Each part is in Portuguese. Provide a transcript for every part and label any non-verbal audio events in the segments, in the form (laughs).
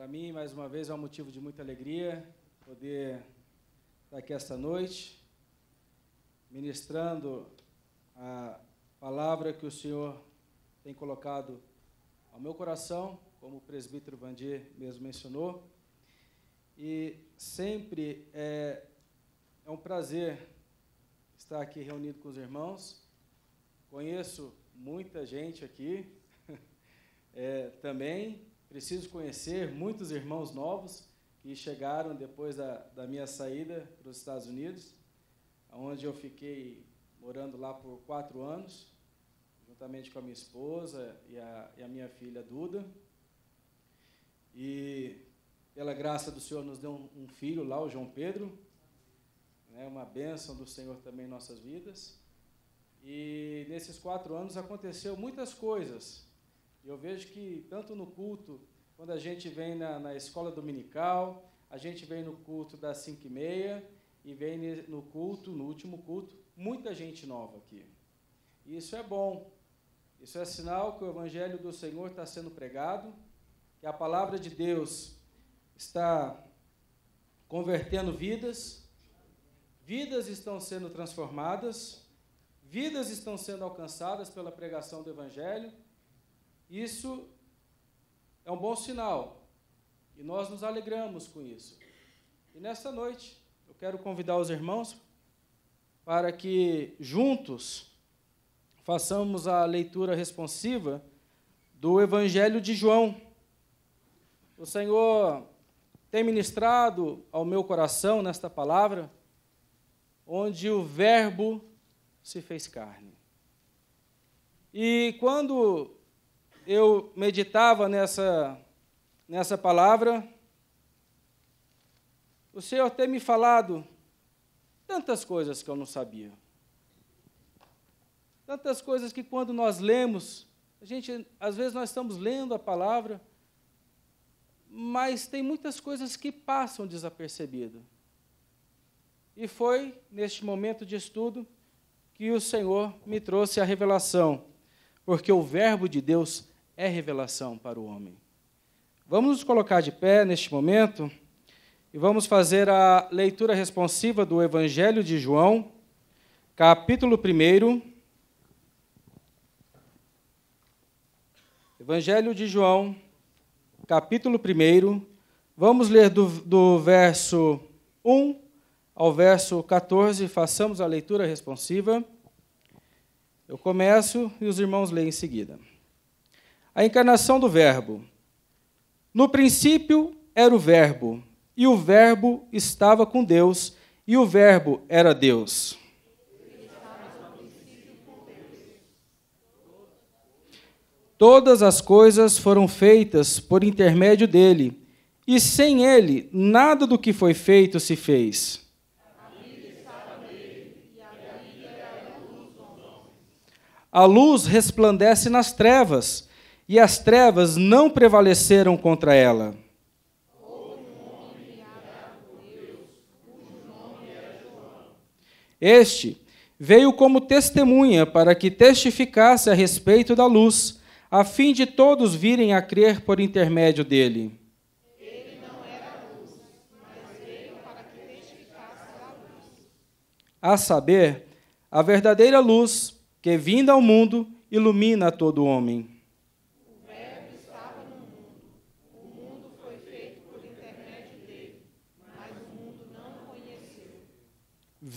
Para mim, mais uma vez, é um motivo de muita alegria poder estar aqui esta noite, ministrando a palavra que o Senhor tem colocado ao meu coração, como o presbítero Vandir mesmo mencionou. E sempre é, é um prazer estar aqui reunido com os irmãos. Conheço muita gente aqui (laughs) é, também, Preciso conhecer muitos irmãos novos que chegaram depois da, da minha saída para os Estados Unidos, onde eu fiquei morando lá por quatro anos, juntamente com a minha esposa e a, e a minha filha Duda. E pela graça do Senhor nos deu um, um filho lá, o João Pedro, né, uma bênção do Senhor também em nossas vidas. E nesses quatro anos aconteceu muitas coisas. Eu vejo que tanto no culto quando a gente vem na, na escola dominical, a gente vem no culto das cinco e meia e vem no culto, no último culto, muita gente nova aqui. E isso é bom. Isso é sinal que o Evangelho do Senhor está sendo pregado, que a palavra de Deus está convertendo vidas, vidas estão sendo transformadas, vidas estão sendo alcançadas pela pregação do Evangelho. Isso é um bom sinal. E nós nos alegramos com isso. E nesta noite, eu quero convidar os irmãos para que juntos façamos a leitura responsiva do Evangelho de João. O Senhor tem ministrado ao meu coração nesta palavra, onde o Verbo se fez carne. E quando eu meditava nessa, nessa palavra, o Senhor tem me falado tantas coisas que eu não sabia. Tantas coisas que quando nós lemos, a gente, às vezes nós estamos lendo a palavra, mas tem muitas coisas que passam desapercebidas. E foi neste momento de estudo que o Senhor me trouxe a revelação, porque o verbo de Deus é revelação para o homem. Vamos nos colocar de pé neste momento e vamos fazer a leitura responsiva do Evangelho de João, capítulo 1. Evangelho de João, capítulo 1. Vamos ler do, do verso 1 ao verso 14, façamos a leitura responsiva. Eu começo e os irmãos leem em seguida a encarnação do Verbo. No princípio era o Verbo, e o Verbo estava com Deus, e o Verbo era Deus. Todas as coisas foram feitas por intermédio dele, e sem ele nada do que foi feito se fez. A luz resplandece nas trevas, e as trevas não prevaleceram contra ela. Este veio como testemunha para que testificasse a respeito da luz, a fim de todos virem a crer por intermédio dele. Ele não era luz, mas veio para que testificasse a luz. A saber, a verdadeira luz que vinda ao mundo ilumina todo homem.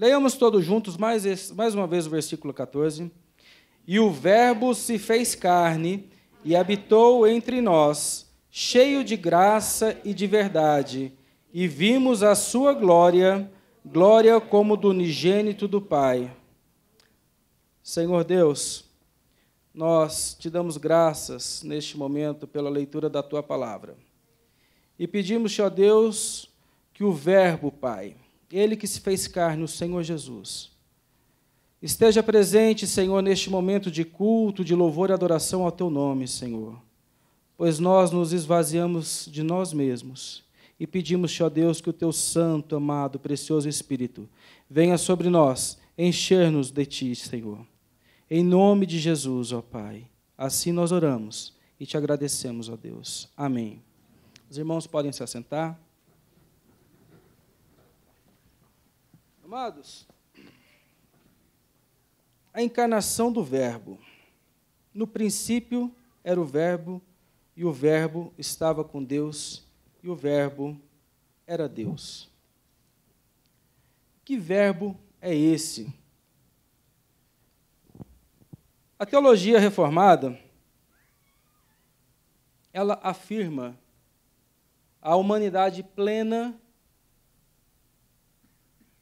Leiamos todos juntos mais, esse, mais uma vez o versículo 14. E o Verbo se fez carne e habitou entre nós, cheio de graça e de verdade, e vimos a sua glória, glória como do unigênito do Pai. Senhor Deus, nós te damos graças neste momento pela leitura da tua palavra. E pedimos-te, ó Deus, que o Verbo, Pai, ele que se fez carne, o Senhor Jesus. Esteja presente, Senhor, neste momento de culto, de louvor e adoração ao teu nome, Senhor. Pois nós nos esvaziamos de nós mesmos e pedimos-te, ó Deus, que o teu santo, amado, precioso Espírito venha sobre nós, encher-nos de ti, Senhor. Em nome de Jesus, ó Pai. Assim nós oramos e te agradecemos, ó Deus. Amém. Os irmãos podem se assentar. Amados, a encarnação do Verbo. No princípio era o Verbo, e o Verbo estava com Deus, e o Verbo era Deus. Que Verbo é esse? A teologia reformada ela afirma a humanidade plena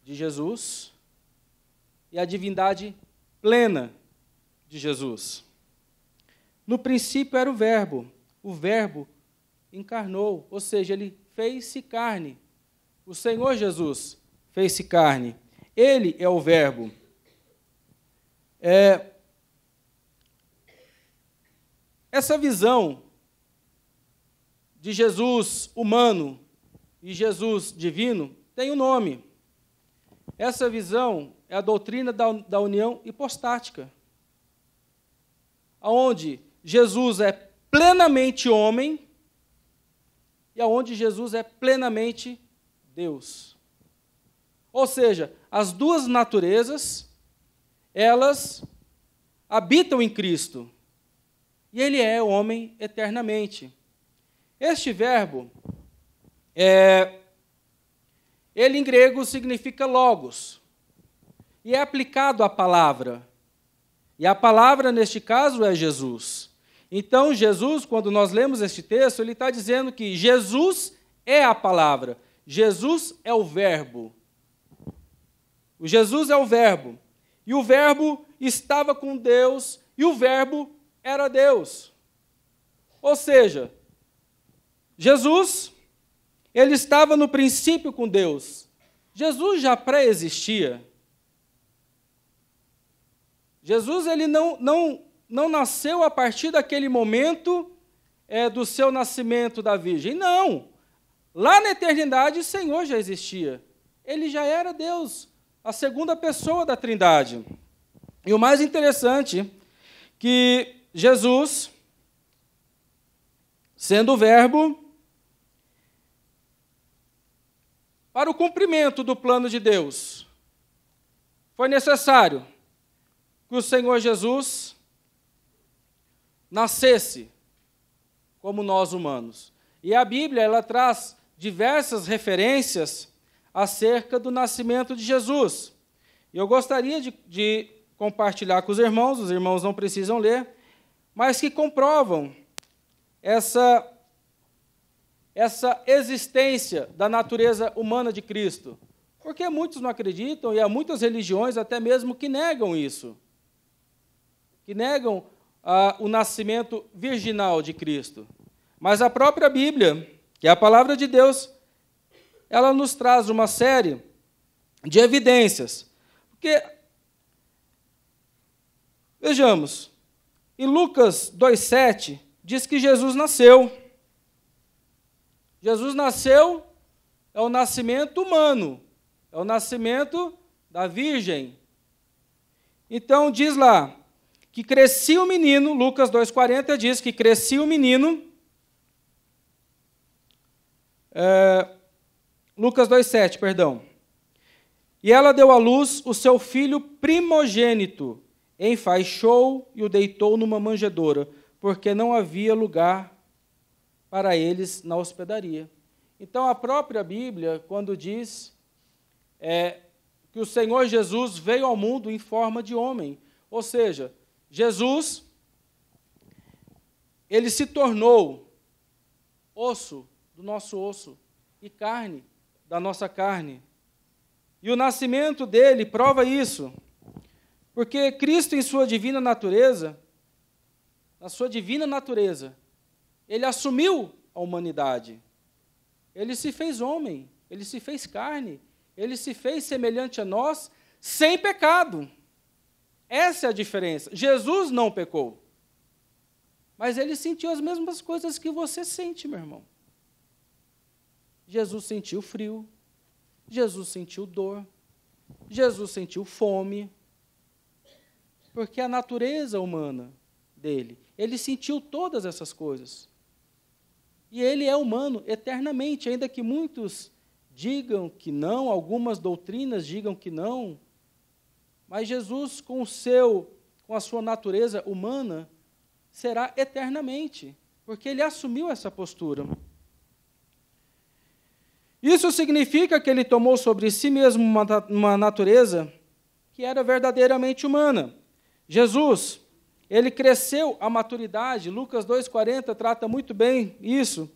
de Jesus e a divindade plena de Jesus. No princípio era o Verbo, o Verbo encarnou, ou seja, ele fez-se carne. O Senhor Jesus fez-se carne. Ele é o Verbo. É... Essa visão de Jesus humano e Jesus divino tem um nome. Essa visão é a doutrina da, da união hipostática, aonde Jesus é plenamente homem e aonde Jesus é plenamente Deus. Ou seja, as duas naturezas, elas habitam em Cristo. E ele é homem eternamente. Este verbo é ele em grego significa logos. E é aplicado à palavra. E a palavra, neste caso, é Jesus. Então, Jesus, quando nós lemos este texto, ele está dizendo que Jesus é a palavra, Jesus é o Verbo. O Jesus é o Verbo. E o Verbo estava com Deus, e o Verbo era Deus. Ou seja, Jesus ele estava no princípio com Deus. Jesus já pré-existia. Jesus ele não, não, não nasceu a partir daquele momento é, do seu nascimento da Virgem. Não! Lá na eternidade, o Senhor já existia. Ele já era Deus, a segunda pessoa da Trindade. E o mais interessante, que Jesus, sendo o Verbo, Para o cumprimento do plano de Deus, foi necessário que o Senhor Jesus nascesse como nós humanos. E a Bíblia ela traz diversas referências acerca do nascimento de Jesus. Eu gostaria de, de compartilhar com os irmãos, os irmãos não precisam ler, mas que comprovam essa essa existência da natureza humana de Cristo? Porque muitos não acreditam e há muitas religiões até mesmo que negam isso, que negam ah, o nascimento virginal de Cristo. Mas a própria Bíblia, que é a palavra de Deus, ela nos traz uma série de evidências. Porque, vejamos, em Lucas 2,7 diz que Jesus nasceu. Jesus nasceu, é o nascimento humano, é o nascimento da Virgem. Então diz lá que crescia o menino, Lucas 2,40 diz que crescia o menino. É, Lucas 2,7, perdão. E ela deu à luz o seu filho primogênito, enfaixou e o deitou numa manjedoura, porque não havia lugar para eles na hospedaria. Então, a própria Bíblia, quando diz é, que o Senhor Jesus veio ao mundo em forma de homem, ou seja, Jesus, ele se tornou osso do nosso osso e carne da nossa carne. E o nascimento dele prova isso, porque Cristo, em sua divina natureza, na sua divina natureza, ele assumiu a humanidade. Ele se fez homem, ele se fez carne, ele se fez semelhante a nós sem pecado. Essa é a diferença. Jesus não pecou. Mas ele sentiu as mesmas coisas que você sente, meu irmão. Jesus sentiu frio, Jesus sentiu dor, Jesus sentiu fome, porque é a natureza humana dele, ele sentiu todas essas coisas. E ele é humano eternamente, ainda que muitos digam que não, algumas doutrinas digam que não. Mas Jesus, com o seu, com a sua natureza humana, será eternamente, porque ele assumiu essa postura. Isso significa que ele tomou sobre si mesmo uma, uma natureza que era verdadeiramente humana. Jesus, ele cresceu à maturidade, Lucas 2,40 trata muito bem isso.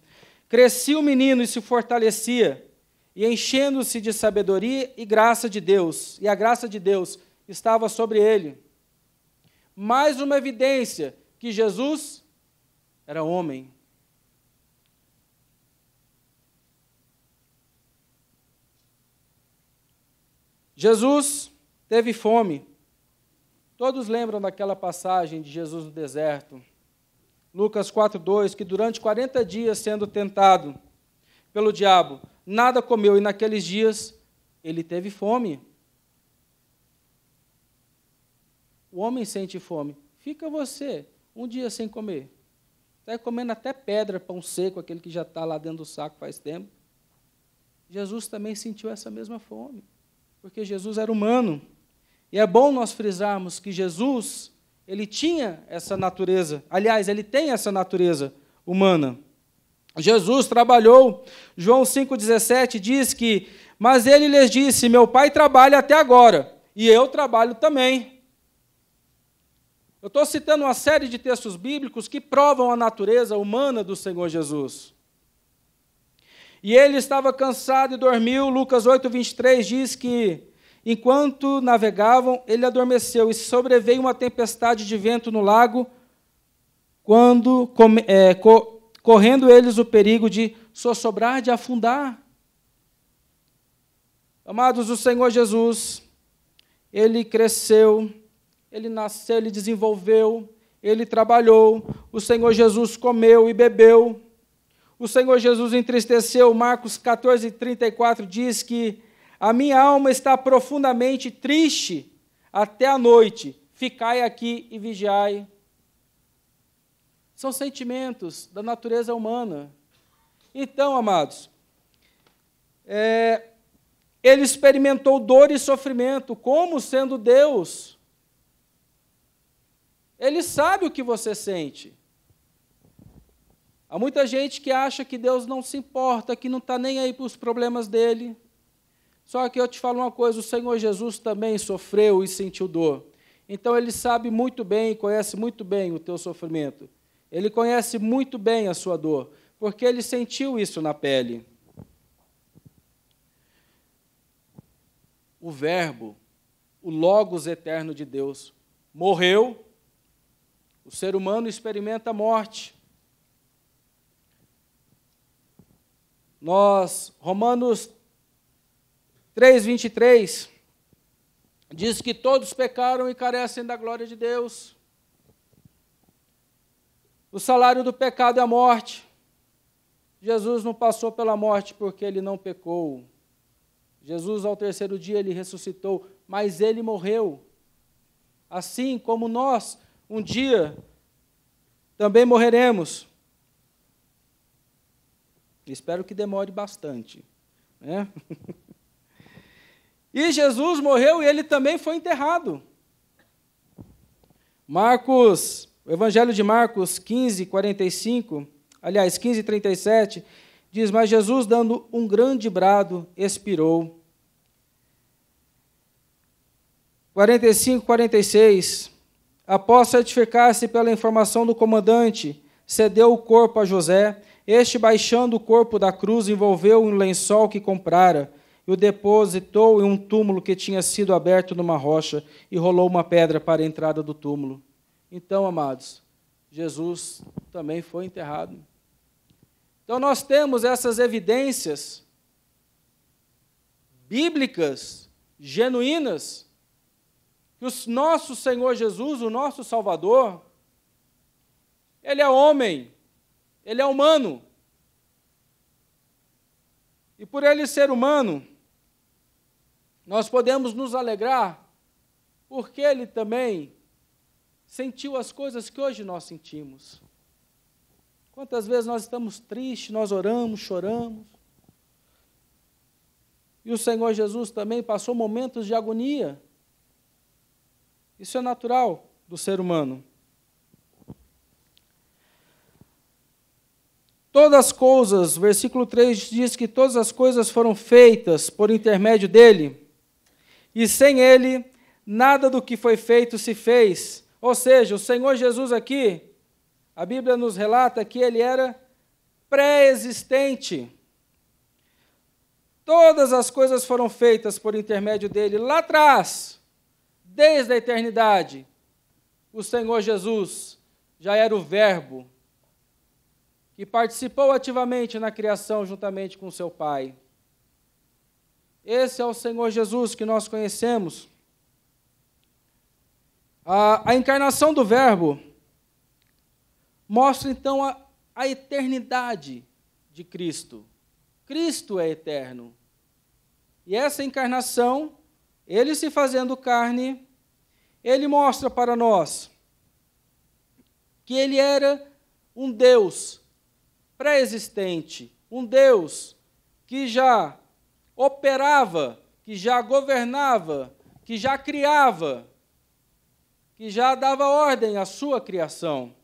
Crescia o menino e se fortalecia, e enchendo-se de sabedoria e graça de Deus, e a graça de Deus estava sobre ele. Mais uma evidência que Jesus era homem. Jesus teve fome. Todos lembram daquela passagem de Jesus no deserto, Lucas 4,2, que durante 40 dias sendo tentado pelo diabo, nada comeu e naqueles dias ele teve fome. O homem sente fome. Fica você um dia sem comer. Está comendo até pedra, pão seco, aquele que já está lá dentro do saco faz tempo. Jesus também sentiu essa mesma fome, porque Jesus era humano. E é bom nós frisarmos que Jesus, ele tinha essa natureza. Aliás, ele tem essa natureza humana. Jesus trabalhou. João 5:17 diz que: "Mas ele lhes disse: Meu Pai trabalha até agora, e eu trabalho também." Eu estou citando uma série de textos bíblicos que provam a natureza humana do Senhor Jesus. E ele estava cansado e dormiu. Lucas 8, 23 diz que Enquanto navegavam, ele adormeceu e sobreveio uma tempestade de vento no lago, quando é, correndo eles o perigo de sossobrar, de afundar. Amados, o Senhor Jesus, ele cresceu, ele nasceu, ele desenvolveu, ele trabalhou, o Senhor Jesus comeu e bebeu. O Senhor Jesus entristeceu, Marcos 14, 34 diz que a minha alma está profundamente triste até a noite. Ficai aqui e vigiai. São sentimentos da natureza humana. Então, amados, é, ele experimentou dor e sofrimento, como sendo Deus. Ele sabe o que você sente. Há muita gente que acha que Deus não se importa, que não está nem aí para os problemas dele. Só que eu te falo uma coisa: o Senhor Jesus também sofreu e sentiu dor. Então ele sabe muito bem, conhece muito bem o teu sofrimento. Ele conhece muito bem a sua dor, porque ele sentiu isso na pele. O Verbo, o Logos eterno de Deus, morreu. O ser humano experimenta a morte. Nós, Romanos 3,23 diz que todos pecaram e carecem da glória de Deus. O salário do pecado é a morte. Jesus não passou pela morte porque ele não pecou. Jesus, ao terceiro dia, ele ressuscitou, mas ele morreu. Assim como nós, um dia, também morreremos. Espero que demore bastante. Né? (laughs) E Jesus morreu e ele também foi enterrado. Marcos, o Evangelho de Marcos 15, 45, aliás, 15, 37, diz: Mas Jesus, dando um grande brado, expirou. 45, 46. Após certificar-se pela informação do comandante, cedeu o corpo a José. Este, baixando o corpo da cruz, envolveu em um lençol que comprara e o depositou em um túmulo que tinha sido aberto numa rocha e rolou uma pedra para a entrada do túmulo. Então, amados, Jesus também foi enterrado. Então, nós temos essas evidências bíblicas, genuínas, que o nosso Senhor Jesus, o nosso Salvador, ele é homem, ele é humano. E por ele ser humano, nós podemos nos alegrar porque ele também sentiu as coisas que hoje nós sentimos. Quantas vezes nós estamos tristes, nós oramos, choramos. E o Senhor Jesus também passou momentos de agonia. Isso é natural do ser humano. Todas as coisas, versículo 3 diz que todas as coisas foram feitas por intermédio dele e sem ele, nada do que foi feito se fez. Ou seja, o Senhor Jesus aqui, a Bíblia nos relata que ele era pré-existente. Todas as coisas foram feitas por intermédio dele lá atrás, desde a eternidade. O Senhor Jesus já era o Verbo que participou ativamente na criação juntamente com seu Pai. Esse é o Senhor Jesus que nós conhecemos. A, a encarnação do Verbo mostra então a, a eternidade de Cristo. Cristo é eterno. E essa encarnação, ele se fazendo carne, ele mostra para nós que ele era um Deus pré-existente, um Deus que já operava, que já governava, que já criava, que já dava ordem à sua criação.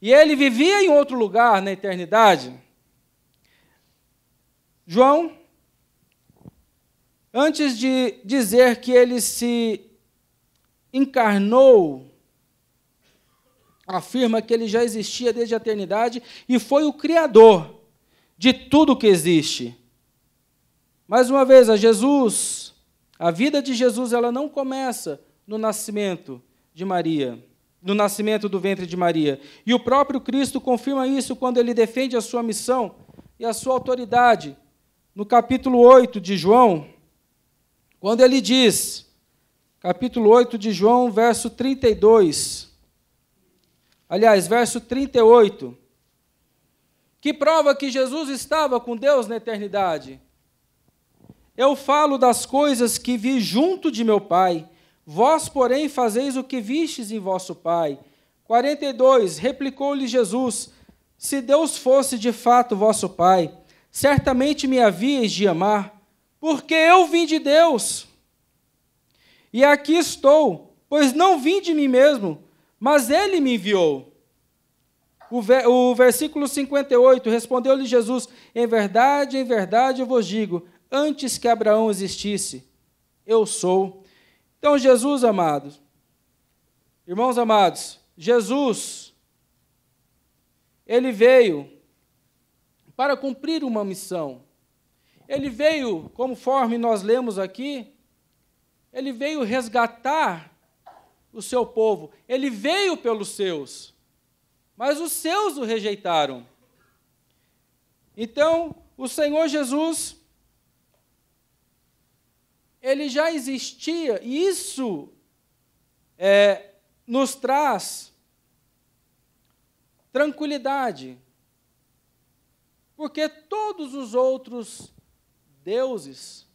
E ele vivia em outro lugar na eternidade. João, antes de dizer que ele se encarnou, afirma que ele já existia desde a eternidade e foi o Criador de tudo que existe. Mais uma vez, a Jesus, a vida de Jesus, ela não começa no nascimento de Maria, no nascimento do ventre de Maria. E o próprio Cristo confirma isso quando ele defende a sua missão e a sua autoridade. No capítulo 8 de João, quando ele diz, capítulo 8 de João, verso 32. Aliás, verso 38. Que prova que Jesus estava com Deus na eternidade eu falo das coisas que vi junto de meu pai. Vós, porém, fazeis o que vistes em vosso pai. 42. Replicou-lhe Jesus: Se Deus fosse de fato vosso pai, certamente me havíeis de amar, porque eu vim de Deus. E aqui estou, pois não vim de mim mesmo, mas ele me enviou. O, o versículo 58 respondeu-lhe Jesus: Em verdade, em verdade eu vos digo antes que Abraão existisse, eu sou. Então, Jesus, amados, irmãos amados, Jesus, ele veio para cumprir uma missão. Ele veio, conforme nós lemos aqui, ele veio resgatar o seu povo. Ele veio pelos seus, mas os seus o rejeitaram. Então, o Senhor Jesus, ele já existia, e isso é, nos traz tranquilidade, porque todos os outros deuses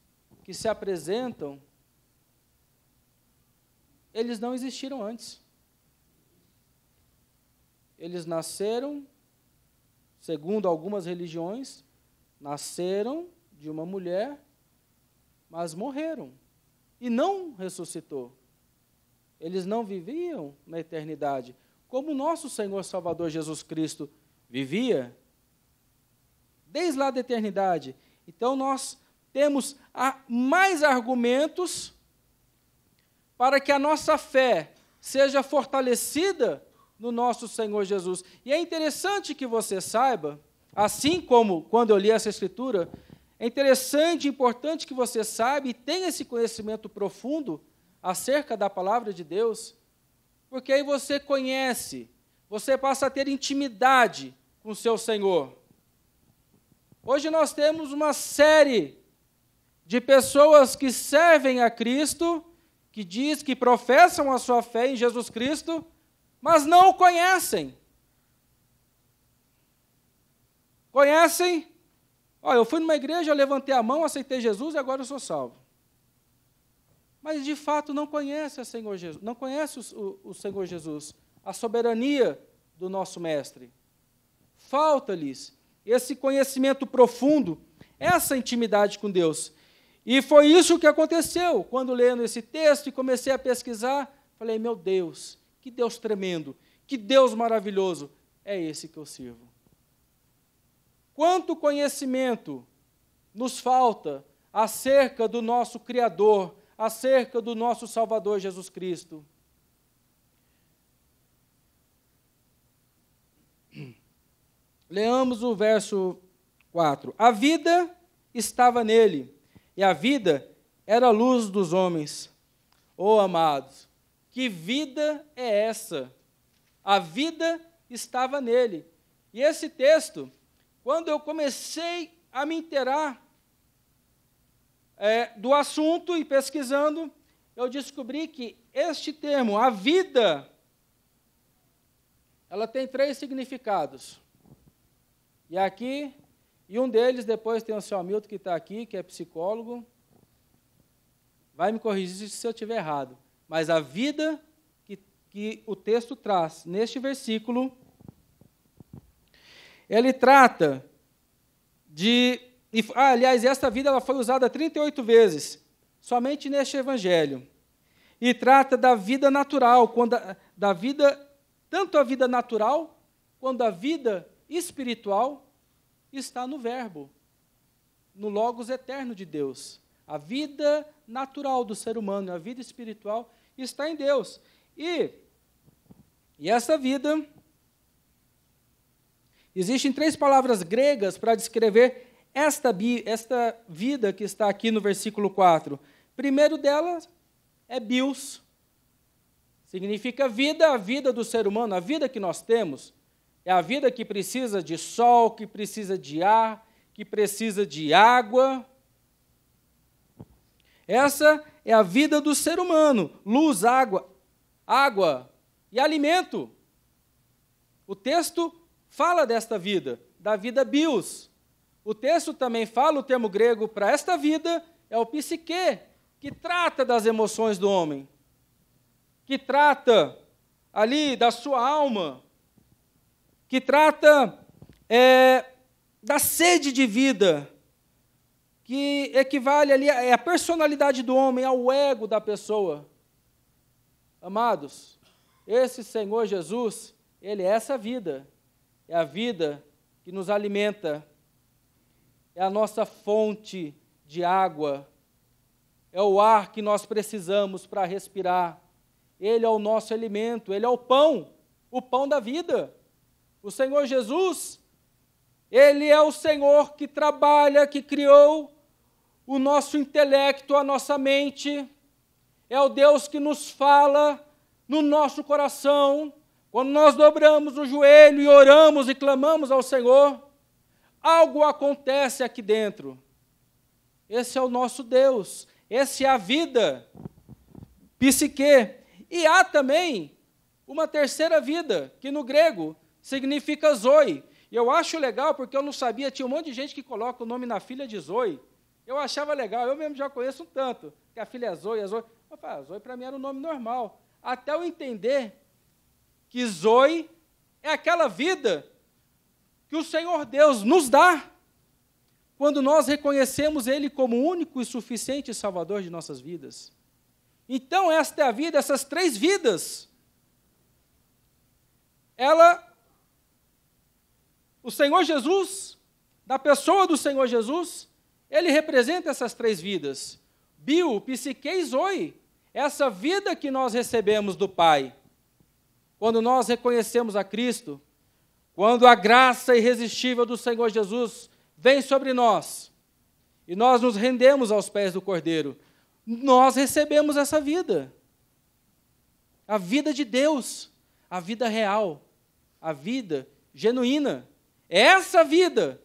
que se apresentam, eles não existiram antes. Eles nasceram, segundo algumas religiões, nasceram de uma mulher mas morreram e não ressuscitou. Eles não viviam na eternidade, como o nosso Senhor Salvador Jesus Cristo vivia, desde lá da eternidade. Então nós temos mais argumentos para que a nossa fé seja fortalecida no nosso Senhor Jesus. E é interessante que você saiba, assim como quando eu li essa escritura, é interessante e importante que você saiba e tenha esse conhecimento profundo acerca da palavra de Deus, porque aí você conhece, você passa a ter intimidade com o seu Senhor. Hoje nós temos uma série de pessoas que servem a Cristo, que diz que professam a sua fé em Jesus Cristo, mas não o conhecem. Conhecem, Olha, eu fui numa igreja, eu levantei a mão, aceitei Jesus e agora eu sou salvo. Mas de fato não conhece o Senhor Jesus, não conhece o, o, o Senhor Jesus, a soberania do nosso mestre. Falta-lhes esse conhecimento profundo, essa intimidade com Deus. E foi isso que aconteceu quando lendo esse texto e comecei a pesquisar, falei: "Meu Deus, que Deus tremendo, que Deus maravilhoso é esse que eu sirvo". Quanto conhecimento nos falta acerca do nosso Criador, acerca do nosso Salvador Jesus Cristo? Leamos o verso 4. A vida estava nele, e a vida era a luz dos homens. Oh, amados, que vida é essa? A vida estava nele. E esse texto quando eu comecei a me inteirar é, do assunto e pesquisando, eu descobri que este termo, a vida, ela tem três significados. E aqui, e um deles, depois tem o seu Hamilton que está aqui, que é psicólogo. Vai me corrigir se eu estiver errado. Mas a vida que, que o texto traz neste versículo ele trata de. ah, aliás, esta vida ela foi usada 38 vezes, somente neste evangelho. E trata da vida natural, quando a, da vida, tanto a vida natural, quanto a vida espiritual está no Verbo, no Logos eterno de Deus. A vida natural do ser humano, a vida espiritual, está em Deus. E, e essa vida Existem três palavras gregas para descrever esta, esta vida que está aqui no versículo 4. Primeiro delas é bios. Significa vida, a vida do ser humano, a vida que nós temos. É a vida que precisa de sol, que precisa de ar, que precisa de água. Essa é a vida do ser humano: luz, água, água e alimento. O texto fala desta vida, da vida bios. O texto também fala o termo grego para esta vida, é o psique, que trata das emoções do homem, que trata ali da sua alma, que trata é, da sede de vida, que equivale ali à é personalidade do homem, ao ego da pessoa. Amados, esse Senhor Jesus, ele é essa vida é a vida que nos alimenta, é a nossa fonte de água, é o ar que nós precisamos para respirar, ele é o nosso alimento, ele é o pão, o pão da vida. O Senhor Jesus, ele é o Senhor que trabalha, que criou o nosso intelecto, a nossa mente, é o Deus que nos fala no nosso coração, quando nós dobramos o joelho e oramos e clamamos ao Senhor, algo acontece aqui dentro. Esse é o nosso Deus, esse é a vida, psique. E há também uma terceira vida, que no grego significa Zoe. E eu acho legal porque eu não sabia, tinha um monte de gente que coloca o nome na filha de Zoe. Eu achava legal, eu mesmo já conheço um tanto, que a filha é Zoe, é Zoe. Eu falava, ah, Zoe para mim era um nome normal. Até eu entender que Zoe é aquela vida que o Senhor Deus nos dá quando nós reconhecemos Ele como único e suficiente Salvador de nossas vidas. Então, esta é a vida, essas três vidas. Ela, o Senhor Jesus, da pessoa do Senhor Jesus, ele representa essas três vidas. Bio, psique e zoe. Essa vida que nós recebemos do Pai quando nós reconhecemos a Cristo, quando a graça irresistível do Senhor Jesus vem sobre nós e nós nos rendemos aos pés do Cordeiro, nós recebemos essa vida. A vida de Deus, a vida real, a vida genuína. É essa vida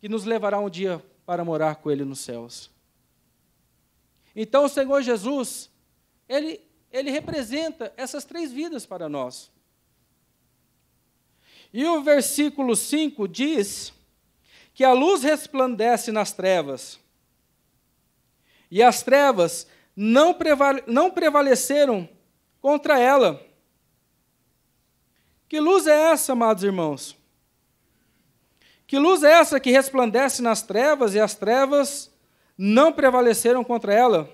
que nos levará um dia para morar com Ele nos céus. Então o Senhor Jesus, Ele ele representa essas três vidas para nós. E o versículo 5 diz que a luz resplandece nas trevas, e as trevas não, prevale não prevaleceram contra ela. Que luz é essa, amados irmãos? Que luz é essa que resplandece nas trevas e as trevas não prevaleceram contra ela?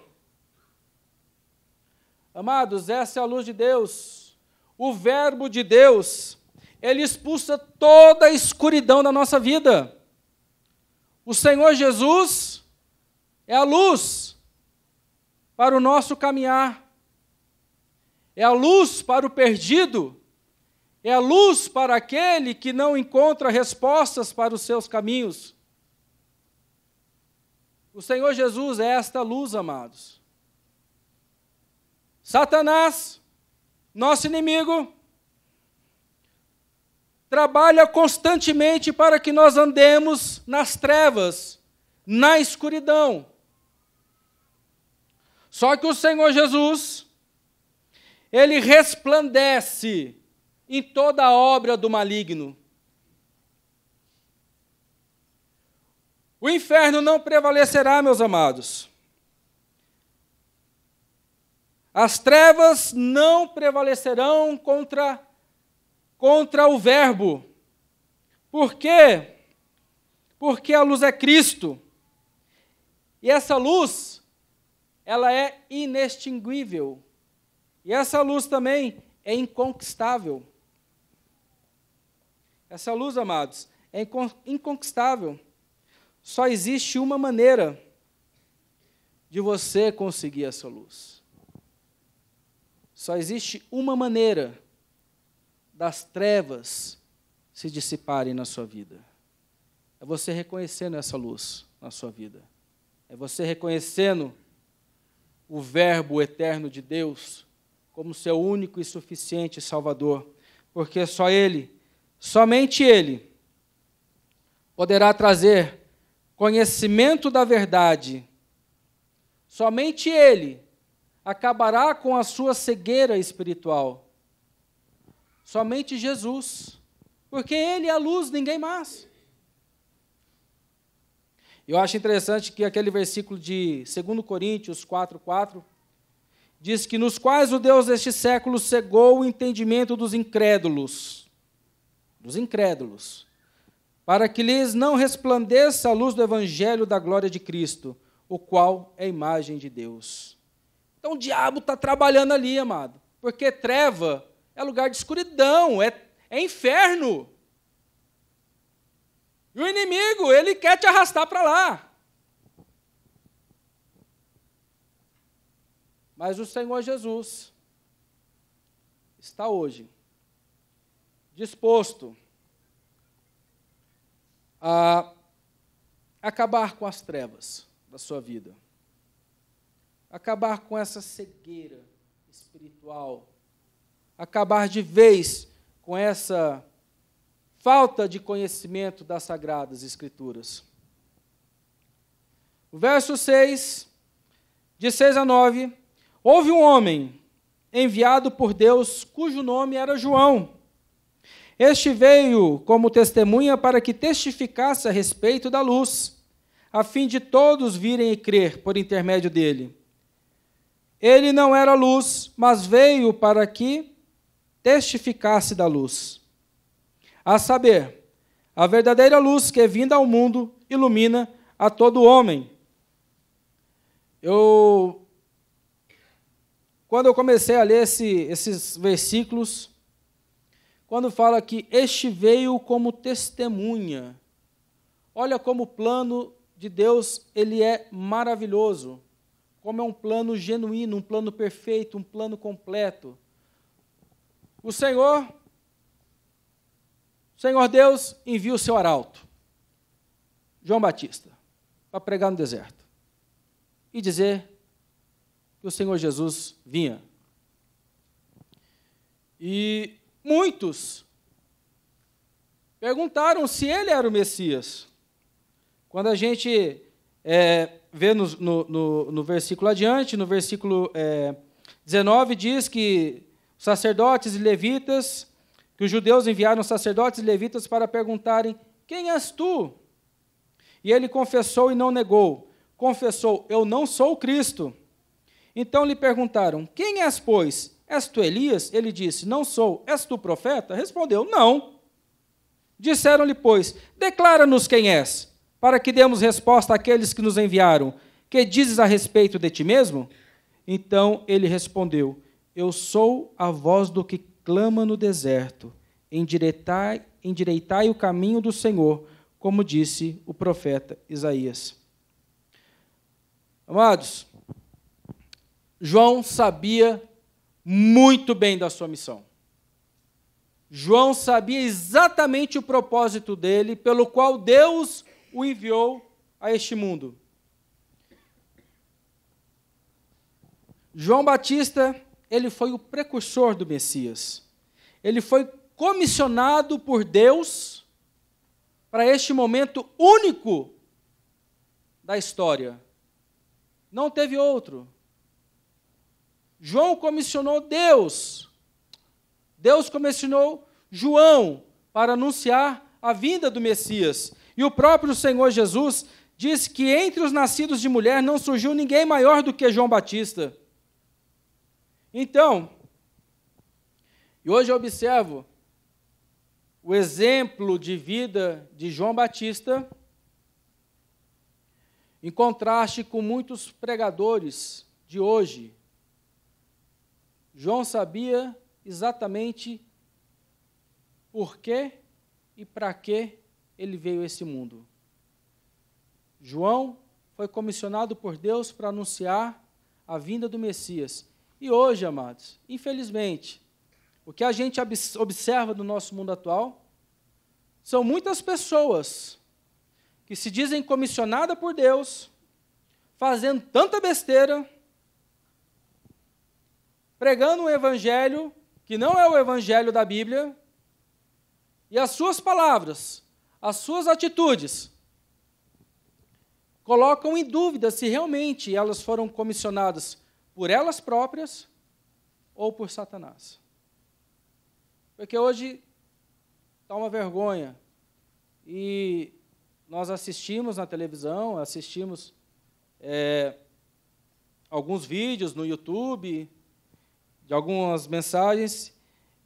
Amados, essa é a luz de Deus. O Verbo de Deus, ele expulsa toda a escuridão da nossa vida. O Senhor Jesus é a luz para o nosso caminhar, é a luz para o perdido, é a luz para aquele que não encontra respostas para os seus caminhos. O Senhor Jesus é esta luz, amados. Satanás, nosso inimigo, trabalha constantemente para que nós andemos nas trevas, na escuridão. Só que o Senhor Jesus, ele resplandece em toda a obra do maligno. O inferno não prevalecerá, meus amados. As trevas não prevalecerão contra, contra o Verbo. Por quê? Porque a luz é Cristo. E essa luz, ela é inextinguível. E essa luz também é inconquistável. Essa luz, amados, é inconquistável. Só existe uma maneira de você conseguir essa luz. Só existe uma maneira das trevas se dissiparem na sua vida. É você reconhecendo essa luz na sua vida. É você reconhecendo o Verbo eterno de Deus como seu único e suficiente Salvador, porque só Ele, somente Ele, poderá trazer conhecimento da verdade. Somente Ele acabará com a sua cegueira espiritual. Somente Jesus, porque Ele é a luz, ninguém mais. Eu acho interessante que aquele versículo de 2 Coríntios 4, 4 diz que nos quais o Deus deste século cegou o entendimento dos incrédulos, dos incrédulos, para que lhes não resplandeça a luz do evangelho da glória de Cristo, o qual é a imagem de Deus. Então o diabo está trabalhando ali, amado. Porque treva é lugar de escuridão, é, é inferno. E o inimigo, ele quer te arrastar para lá. Mas o Senhor Jesus está hoje disposto a acabar com as trevas da sua vida acabar com essa cegueira espiritual, acabar de vez com essa falta de conhecimento das Sagradas Escrituras. O verso 6, de 6 a 9: Houve um homem enviado por Deus, cujo nome era João. Este veio como testemunha para que testificasse a respeito da luz, a fim de todos virem e crer por intermédio dele. Ele não era luz, mas veio para que testificasse da luz. A saber, a verdadeira luz que é vinda ao mundo ilumina a todo homem. Eu quando eu comecei a ler esse, esses versículos, quando fala que este veio como testemunha, olha como o plano de Deus ele é maravilhoso como é um plano genuíno, um plano perfeito, um plano completo. O Senhor, Senhor Deus, envia o seu arauto, João Batista, para pregar no deserto e dizer que o Senhor Jesus vinha. E muitos perguntaram se ele era o Messias. Quando a gente é, vê no, no, no, no versículo adiante, no versículo é, 19, diz que sacerdotes e levitas, que os judeus enviaram sacerdotes e levitas para perguntarem: Quem és tu? E ele confessou e não negou. Confessou: Eu não sou Cristo. Então lhe perguntaram: Quem és, pois? És tu Elias? Ele disse: Não sou. És tu profeta? Respondeu: Não. Disseram-lhe, pois: Declara-nos quem és para que demos resposta àqueles que nos enviaram: Que dizes a respeito de ti mesmo? Então ele respondeu: Eu sou a voz do que clama no deserto. Endireitai, endireitai o caminho do Senhor, como disse o profeta Isaías. Amados, João sabia muito bem da sua missão. João sabia exatamente o propósito dele, pelo qual Deus o enviou a este mundo. João Batista, ele foi o precursor do Messias. Ele foi comissionado por Deus para este momento único da história. Não teve outro. João comissionou Deus. Deus comissionou João para anunciar a vinda do Messias. E o próprio Senhor Jesus disse que entre os nascidos de mulher não surgiu ninguém maior do que João Batista. Então, e hoje eu observo o exemplo de vida de João Batista em contraste com muitos pregadores de hoje. João sabia exatamente por que e para que ele veio a esse mundo. João foi comissionado por Deus para anunciar a vinda do Messias. E hoje, amados, infelizmente, o que a gente observa no nosso mundo atual são muitas pessoas que se dizem comissionadas por Deus, fazendo tanta besteira, pregando um evangelho que não é o evangelho da Bíblia, e as suas palavras as suas atitudes colocam em dúvida se realmente elas foram comissionadas por elas próprias ou por Satanás. Porque hoje está uma vergonha. E nós assistimos na televisão, assistimos é, alguns vídeos no YouTube, de algumas mensagens,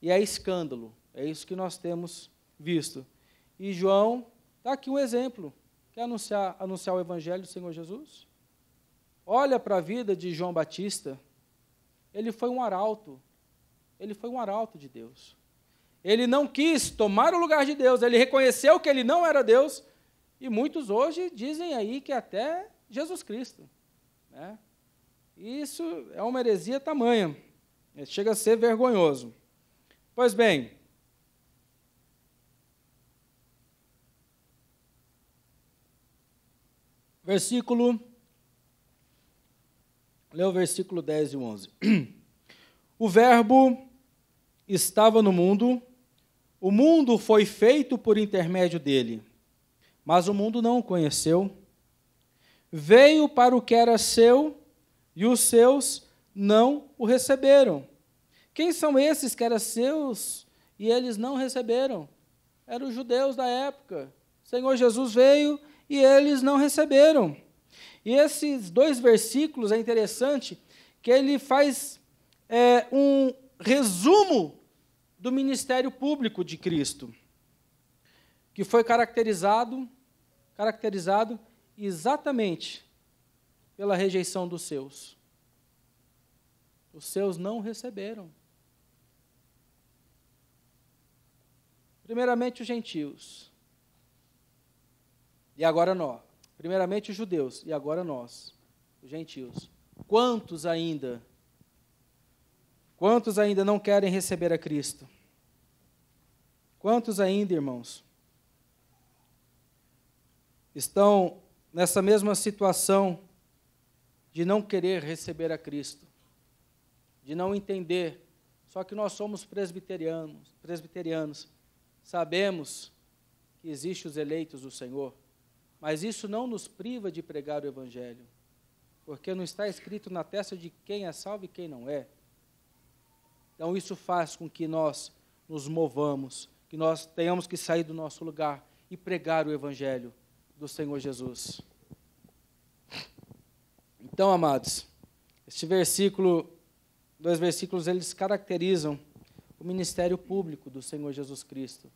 e é escândalo. É isso que nós temos visto. E João está aqui um exemplo. Quer anunciar, anunciar o Evangelho do Senhor Jesus? Olha para a vida de João Batista. Ele foi um arauto. Ele foi um arauto de Deus. Ele não quis tomar o lugar de Deus. Ele reconheceu que ele não era Deus. E muitos hoje dizem aí que até Jesus Cristo. Né? Isso é uma heresia tamanha. Chega a ser vergonhoso. Pois bem, Versículo. Leu o versículo 10 e 11. (clears throat) O Verbo estava no mundo, o mundo foi feito por intermédio dele, mas o mundo não o conheceu. Veio para o que era seu e os seus não o receberam. Quem são esses que eram seus e eles não receberam? Eram os judeus da época. Senhor Jesus veio, e eles não receberam. E esses dois versículos é interessante que ele faz é, um resumo do ministério público de Cristo, que foi caracterizado, caracterizado exatamente pela rejeição dos seus. Os seus não receberam. Primeiramente os gentios e agora nós. Primeiramente os judeus, e agora nós, os gentios. Quantos ainda? Quantos ainda não querem receber a Cristo? Quantos ainda, irmãos, estão nessa mesma situação de não querer receber a Cristo, de não entender? Só que nós somos presbiterianos, presbiterianos. Sabemos que existem os eleitos do Senhor mas isso não nos priva de pregar o Evangelho, porque não está escrito na testa de quem é salvo e quem não é. Então, isso faz com que nós nos movamos, que nós tenhamos que sair do nosso lugar e pregar o Evangelho do Senhor Jesus. Então, amados, este versículo, dois versículos, eles caracterizam o ministério público do Senhor Jesus Cristo.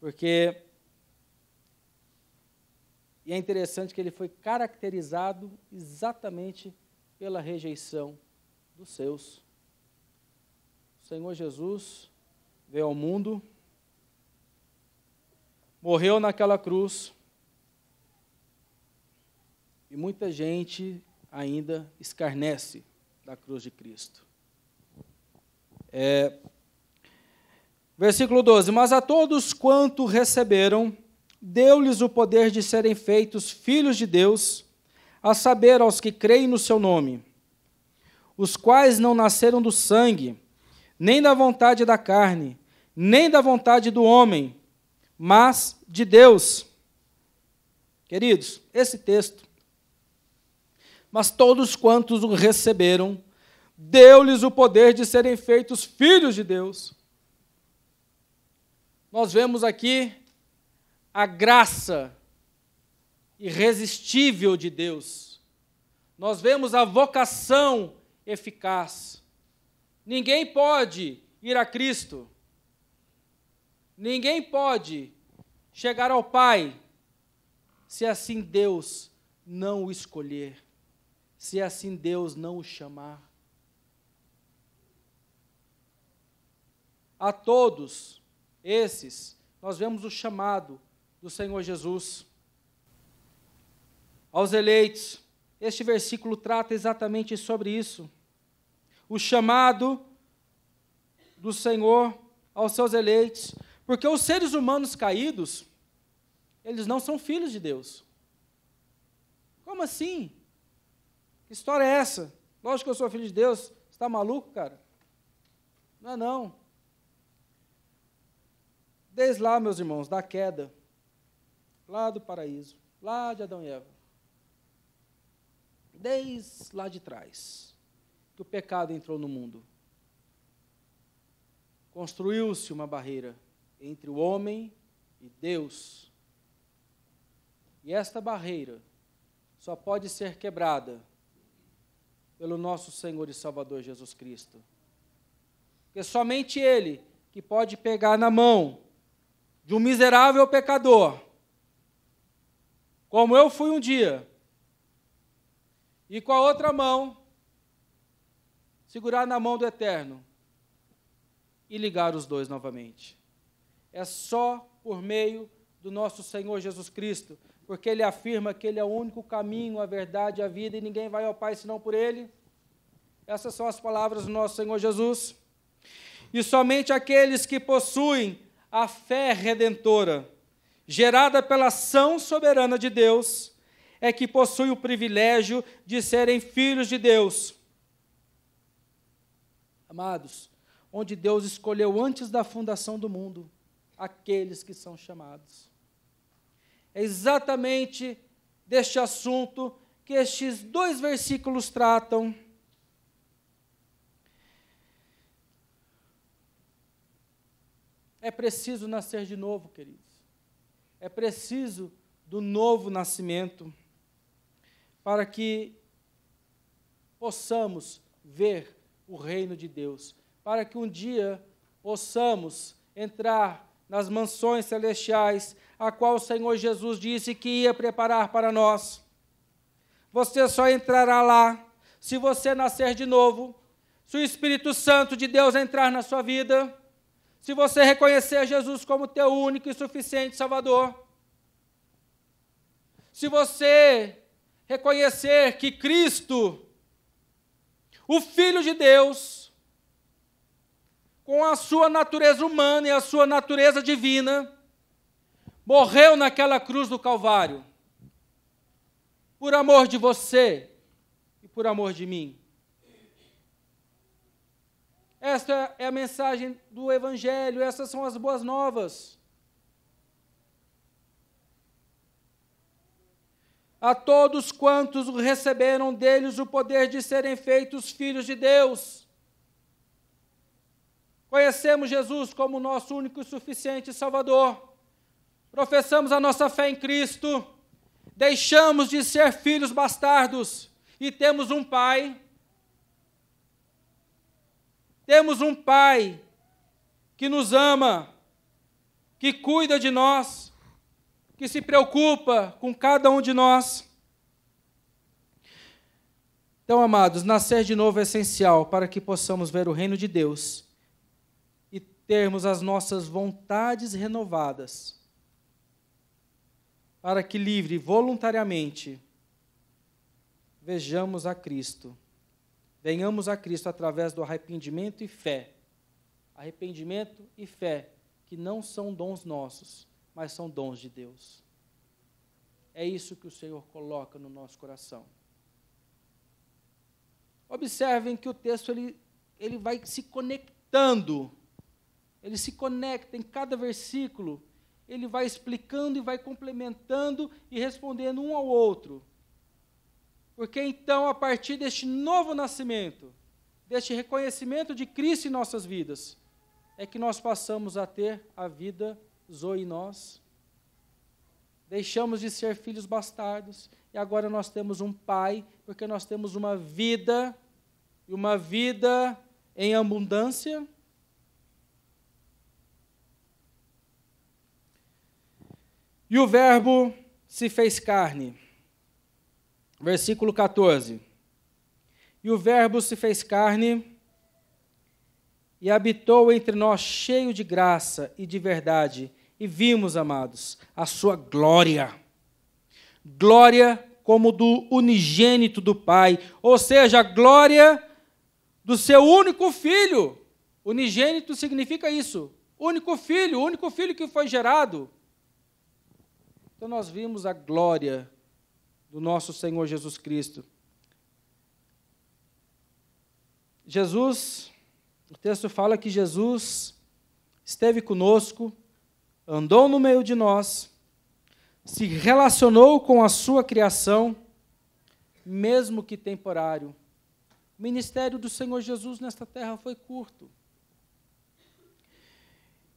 Porque e é interessante que ele foi caracterizado exatamente pela rejeição dos seus. O Senhor Jesus veio ao mundo, morreu naquela cruz, e muita gente ainda escarnece da cruz de Cristo. É, versículo 12: Mas a todos quanto receberam, deu-lhes o poder de serem feitos filhos de Deus, a saber, aos que creem no seu nome, os quais não nasceram do sangue, nem da vontade da carne, nem da vontade do homem, mas de Deus. Queridos, esse texto. Mas todos quantos o receberam, deu-lhes o poder de serem feitos filhos de Deus. Nós vemos aqui a graça irresistível de Deus. Nós vemos a vocação eficaz. Ninguém pode ir a Cristo. Ninguém pode chegar ao Pai se assim Deus não o escolher, se assim Deus não o chamar. A todos esses, nós vemos o chamado do Senhor Jesus. Aos eleitos, este versículo trata exatamente sobre isso. O chamado do Senhor aos seus eleitos. Porque os seres humanos caídos, eles não são filhos de Deus. Como assim? Que história é essa? Lógico que eu sou filho de Deus. Você está maluco, cara? Não é não. Desde lá, meus irmãos, da queda, lá do paraíso, lá de Adão e Eva. Desde lá de trás, que o pecado entrou no mundo. Construiu-se uma barreira entre o homem e Deus. E esta barreira só pode ser quebrada pelo nosso Senhor e Salvador Jesus Cristo. Porque somente Ele que pode pegar na mão de um miserável pecador como eu fui um dia, e com a outra mão segurar na mão do Eterno e ligar os dois novamente. É só por meio do nosso Senhor Jesus Cristo, porque ele afirma que ele é o único caminho, a verdade, a vida e ninguém vai ao Pai senão por ele. Essas são as palavras do nosso Senhor Jesus. E somente aqueles que possuem a fé redentora gerada pela ação soberana de Deus, é que possui o privilégio de serem filhos de Deus. Amados, onde Deus escolheu antes da fundação do mundo aqueles que são chamados. É exatamente deste assunto que estes dois versículos tratam. É preciso nascer de novo, queridos é preciso do novo nascimento para que possamos ver o reino de Deus, para que um dia possamos entrar nas mansões celestiais, a qual o Senhor Jesus disse que ia preparar para nós. Você só entrará lá se você nascer de novo, se o Espírito Santo de Deus entrar na sua vida, se você reconhecer Jesus como teu único e suficiente Salvador, se você reconhecer que Cristo, o Filho de Deus, com a sua natureza humana e a sua natureza divina, morreu naquela cruz do Calvário, por amor de você e por amor de mim. Esta é a mensagem do Evangelho, essas são as boas novas. A todos quantos receberam deles o poder de serem feitos filhos de Deus. Conhecemos Jesus como nosso único e suficiente Salvador. Professamos a nossa fé em Cristo. Deixamos de ser filhos bastardos e temos um Pai temos um Pai que nos ama, que cuida de nós, que se preocupa com cada um de nós. Então, amados, nascer de novo é essencial para que possamos ver o reino de Deus e termos as nossas vontades renovadas, para que livre voluntariamente vejamos a Cristo Venhamos a Cristo através do arrependimento e fé. Arrependimento e fé, que não são dons nossos, mas são dons de Deus. É isso que o Senhor coloca no nosso coração. Observem que o texto ele, ele vai se conectando, ele se conecta em cada versículo, ele vai explicando e vai complementando e respondendo um ao outro. Porque então, a partir deste novo nascimento, deste reconhecimento de Cristo em nossas vidas, é que nós passamos a ter a vida zoe nós. Deixamos de ser filhos bastardos e agora nós temos um pai, porque nós temos uma vida e uma vida em abundância. E o Verbo se fez carne. Versículo 14. E o Verbo se fez carne e habitou entre nós cheio de graça e de verdade, e vimos, amados, a sua glória. Glória como do unigênito do Pai, ou seja, a glória do seu único filho. Unigênito significa isso, único filho, único filho que foi gerado. Então nós vimos a glória do nosso Senhor Jesus Cristo. Jesus, o texto fala que Jesus esteve conosco, andou no meio de nós, se relacionou com a sua criação, mesmo que temporário. O ministério do Senhor Jesus nesta terra foi curto.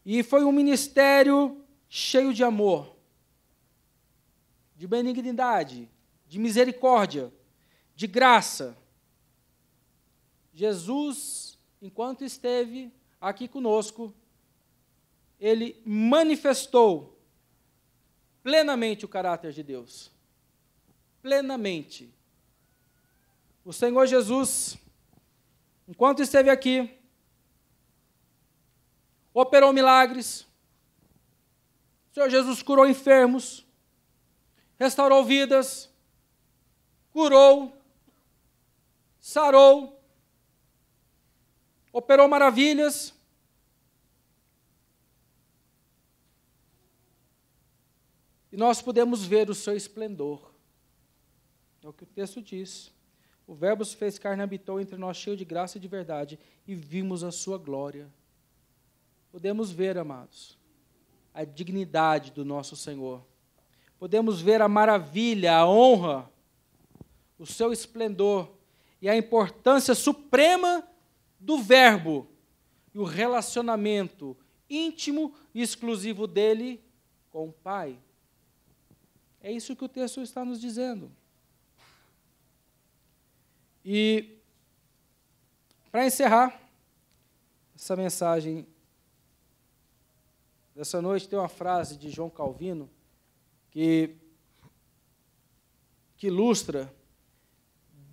E foi um ministério cheio de amor, de benignidade, de misericórdia, de graça. Jesus, enquanto esteve aqui conosco, ele manifestou plenamente o caráter de Deus. Plenamente. O Senhor Jesus, enquanto esteve aqui, operou milagres. O Senhor Jesus curou enfermos, restaurou vidas, curou, sarou, operou maravilhas. E nós podemos ver o seu esplendor. É o que o texto diz. O Verbo se fez carne, habitou entre nós, cheio de graça e de verdade, e vimos a sua glória. Podemos ver, amados, a dignidade do nosso Senhor. Podemos ver a maravilha, a honra o seu esplendor e a importância suprema do Verbo e o relacionamento íntimo e exclusivo dele com o Pai. É isso que o texto está nos dizendo. E, para encerrar essa mensagem dessa noite, tem uma frase de João Calvino que, que ilustra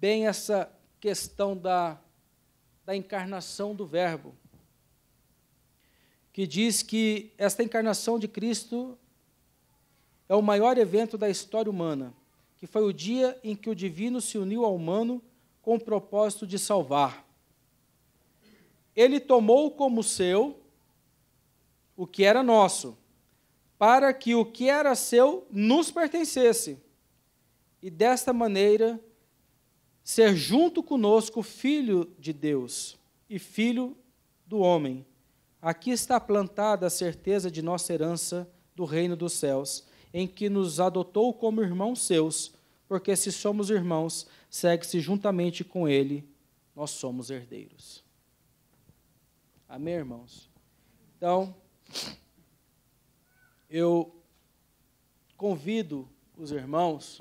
bem essa questão da, da encarnação do Verbo, que diz que esta encarnação de Cristo é o maior evento da história humana, que foi o dia em que o divino se uniu ao humano com o propósito de salvar. Ele tomou como seu o que era nosso, para que o que era seu nos pertencesse. E desta maneira, ser junto conosco filho de Deus e filho do homem. Aqui está plantada a certeza de nossa herança do reino dos céus, em que nos adotou como irmãos seus, porque se somos irmãos, segue-se juntamente com ele, nós somos herdeiros. Amém, irmãos? Então, eu convido os irmãos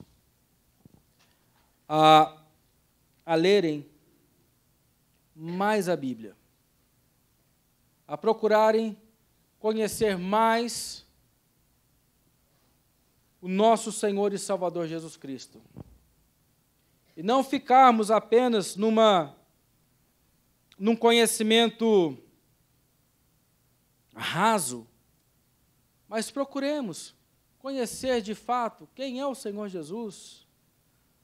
a a lerem mais a Bíblia, a procurarem conhecer mais o nosso Senhor e Salvador Jesus Cristo. E não ficarmos apenas numa num conhecimento raso, mas procuremos conhecer de fato quem é o Senhor Jesus.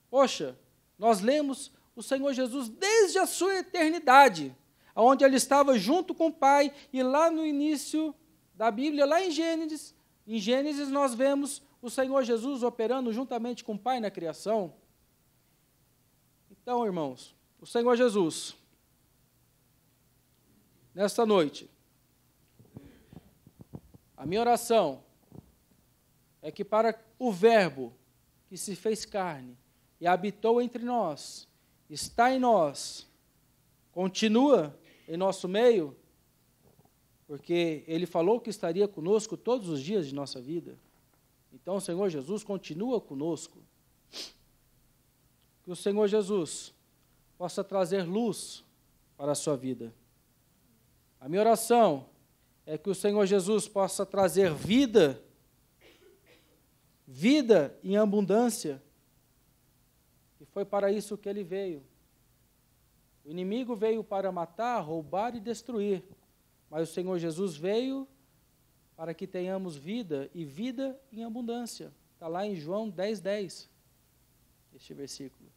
Poxa, nós lemos o Senhor Jesus desde a sua eternidade, onde ele estava junto com o Pai, e lá no início da Bíblia, lá em Gênesis, em Gênesis nós vemos o Senhor Jesus operando juntamente com o Pai na criação. Então, irmãos, o Senhor Jesus, nesta noite, a minha oração é que para o Verbo que se fez carne e habitou entre nós, está em nós, continua em nosso meio, porque Ele falou que estaria conosco todos os dias de nossa vida. Então, o Senhor Jesus continua conosco. Que o Senhor Jesus possa trazer luz para a sua vida. A minha oração é que o Senhor Jesus possa trazer vida, vida em abundância foi para isso que ele veio. O inimigo veio para matar, roubar e destruir, mas o Senhor Jesus veio para que tenhamos vida e vida em abundância. Está lá em João 10, 10, este versículo.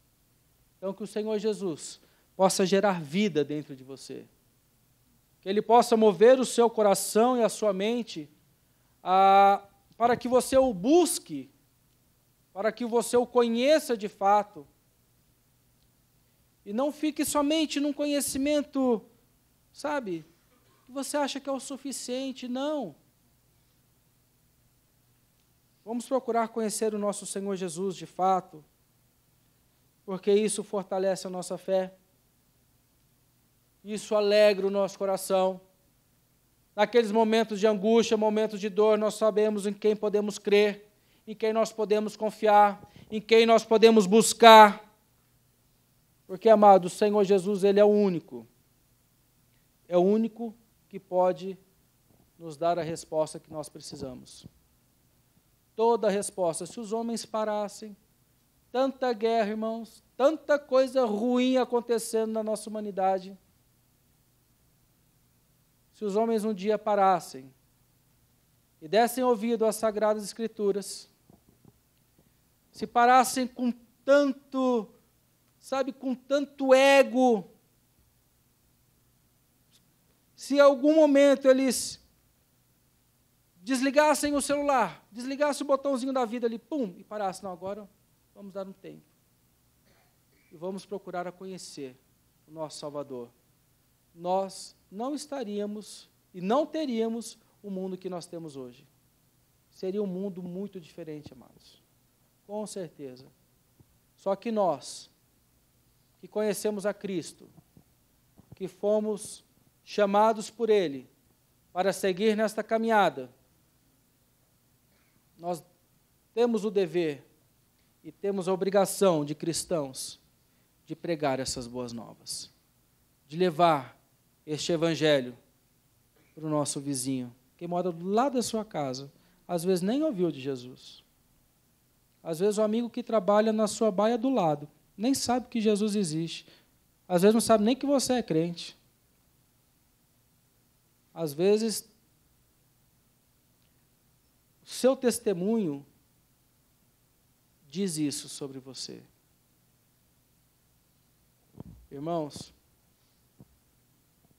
Então, que o Senhor Jesus possa gerar vida dentro de você, que Ele possa mover o seu coração e a sua mente a, ah, para que você o busque, para que você o conheça de fato e não fique somente num conhecimento, sabe, que você acha que é o suficiente. Não. Vamos procurar conhecer o nosso Senhor Jesus de fato, porque isso fortalece a nossa fé, isso alegra o nosso coração. Naqueles momentos de angústia, momentos de dor, nós sabemos em quem podemos crer, em quem nós podemos confiar, em quem nós podemos buscar. Porque, amado, o Senhor Jesus, Ele é o único. É o único que pode nos dar a resposta que nós precisamos. Toda a resposta. Se os homens parassem, tanta guerra, irmãos, tanta coisa ruim acontecendo na nossa humanidade. Se os homens um dia parassem e dessem ouvido às Sagradas Escrituras, se parassem com tanto sabe, com tanto ego. Se em algum momento eles desligassem o celular, desligassem o botãozinho da vida ali, pum, e parassem, não, agora vamos dar um tempo. E vamos procurar a conhecer o nosso Salvador. Nós não estaríamos e não teríamos o mundo que nós temos hoje. Seria um mundo muito diferente, amados. Com certeza. Só que nós, que conhecemos a Cristo, que fomos chamados por Ele para seguir nesta caminhada, nós temos o dever e temos a obrigação de cristãos de pregar essas boas novas, de levar este evangelho para o nosso vizinho, que mora do lado da sua casa, às vezes nem ouviu de Jesus. Às vezes o amigo que trabalha na sua baia do lado nem sabe que Jesus existe. Às vezes não sabe nem que você é crente. Às vezes, o seu testemunho diz isso sobre você. Irmãos,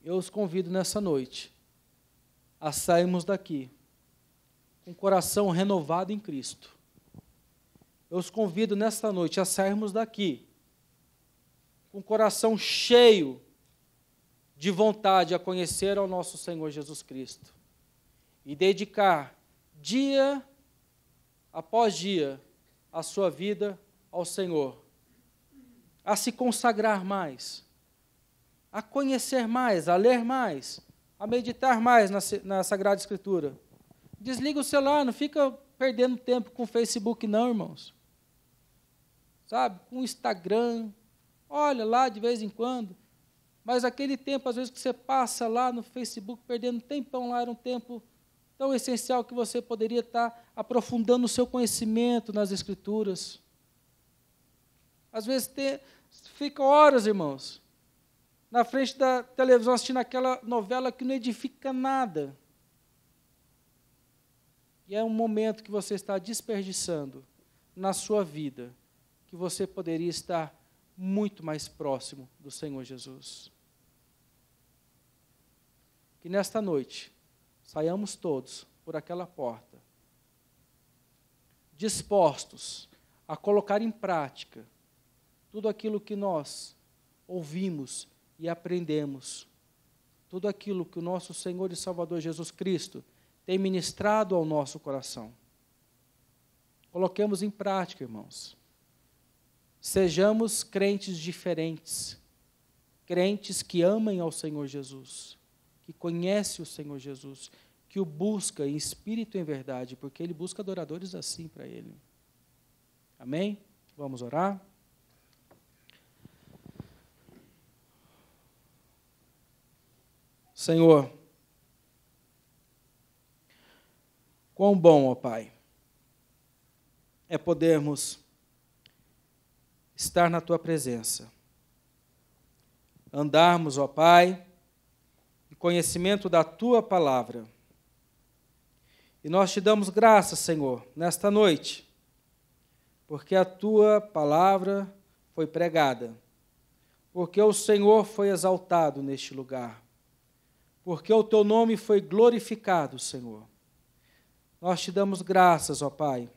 eu os convido nessa noite a sairmos daqui com o coração renovado em Cristo. Eu os convido nesta noite a sairmos daqui com o coração cheio de vontade a conhecer ao nosso Senhor Jesus Cristo e dedicar dia após dia a sua vida ao Senhor, a se consagrar mais, a conhecer mais, a ler mais, a meditar mais na, na Sagrada Escritura. Desliga o celular, não fica perdendo tempo com o Facebook, não, irmãos. Sabe? Com o Instagram, olha lá de vez em quando, mas aquele tempo, às vezes, que você passa lá no Facebook, perdendo tempão lá, era um tempo tão essencial que você poderia estar aprofundando o seu conhecimento nas Escrituras. Às vezes te, fica horas, irmãos, na frente da televisão assistindo aquela novela que não edifica nada. E é um momento que você está desperdiçando na sua vida, que você poderia estar muito mais próximo do Senhor Jesus. Que nesta noite saiamos todos por aquela porta, dispostos a colocar em prática tudo aquilo que nós ouvimos e aprendemos, tudo aquilo que o nosso Senhor e Salvador Jesus Cristo tem ministrado ao nosso coração. Coloquemos em prática, irmãos. Sejamos crentes diferentes, crentes que amem ao Senhor Jesus, que conhecem o Senhor Jesus, que o busca em espírito e em verdade, porque ele busca adoradores assim para ele. Amém? Vamos orar? Senhor, quão bom, ó Pai, é podermos estar na tua presença. Andarmos, ó Pai, em conhecimento da tua palavra. E nós te damos graças, Senhor, nesta noite, porque a tua palavra foi pregada, porque o Senhor foi exaltado neste lugar, porque o teu nome foi glorificado, Senhor. Nós te damos graças, ó Pai,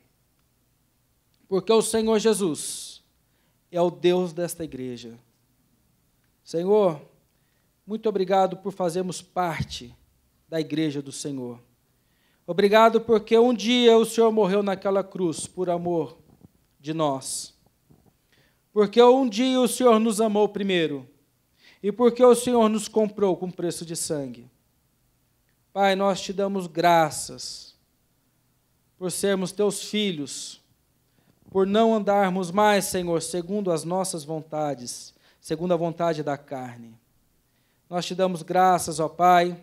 porque o Senhor Jesus é o Deus desta igreja. Senhor, muito obrigado por fazermos parte da igreja do Senhor. Obrigado porque um dia o Senhor morreu naquela cruz por amor de nós. Porque um dia o Senhor nos amou primeiro e porque o Senhor nos comprou com preço de sangue. Pai, nós te damos graças por sermos teus filhos por não andarmos mais, Senhor, segundo as nossas vontades, segundo a vontade da carne. Nós te damos graças, ó Pai,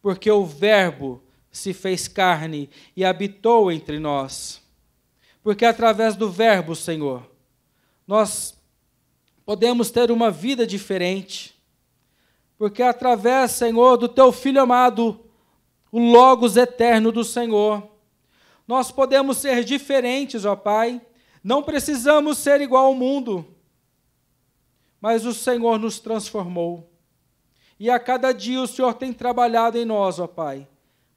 porque o Verbo se fez carne e habitou entre nós. Porque através do Verbo, Senhor, nós podemos ter uma vida diferente. Porque através, Senhor, do teu Filho amado, o Logos eterno do Senhor, nós podemos ser diferentes, ó Pai. Não precisamos ser igual ao mundo. Mas o Senhor nos transformou. E a cada dia o Senhor tem trabalhado em nós, ó Pai,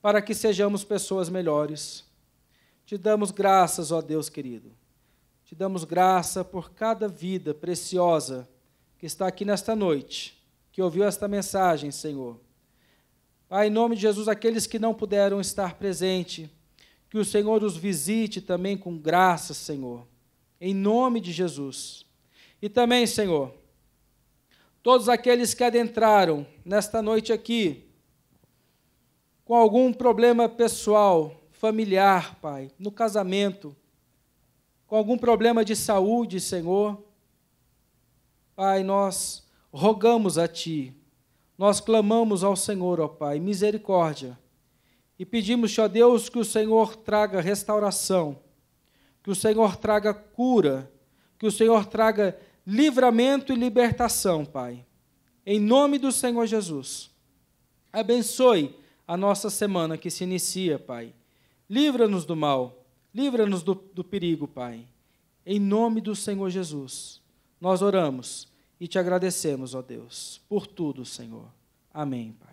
para que sejamos pessoas melhores. Te damos graças, ó Deus querido. Te damos graça por cada vida preciosa que está aqui nesta noite, que ouviu esta mensagem, Senhor. Pai, em nome de Jesus, aqueles que não puderam estar presentes, que o Senhor os visite também com graça, Senhor. Em nome de Jesus. E também, Senhor, todos aqueles que adentraram nesta noite aqui com algum problema pessoal, familiar, Pai, no casamento, com algum problema de saúde, Senhor, Pai, nós rogamos a Ti, nós clamamos ao Senhor, ó Pai, misericórdia e pedimos, ó Deus, que o Senhor traga restauração, que o Senhor traga cura, que o Senhor traga livramento e libertação, Pai. Em nome do Senhor Jesus. Abençoe a nossa semana que se inicia, Pai. Livra-nos do mal, livra-nos do, do, perigo, Pai. Em nome do Senhor Jesus, nós oramos e te agradecemos, ó Deus, por tudo, Senhor. Amém, Pai.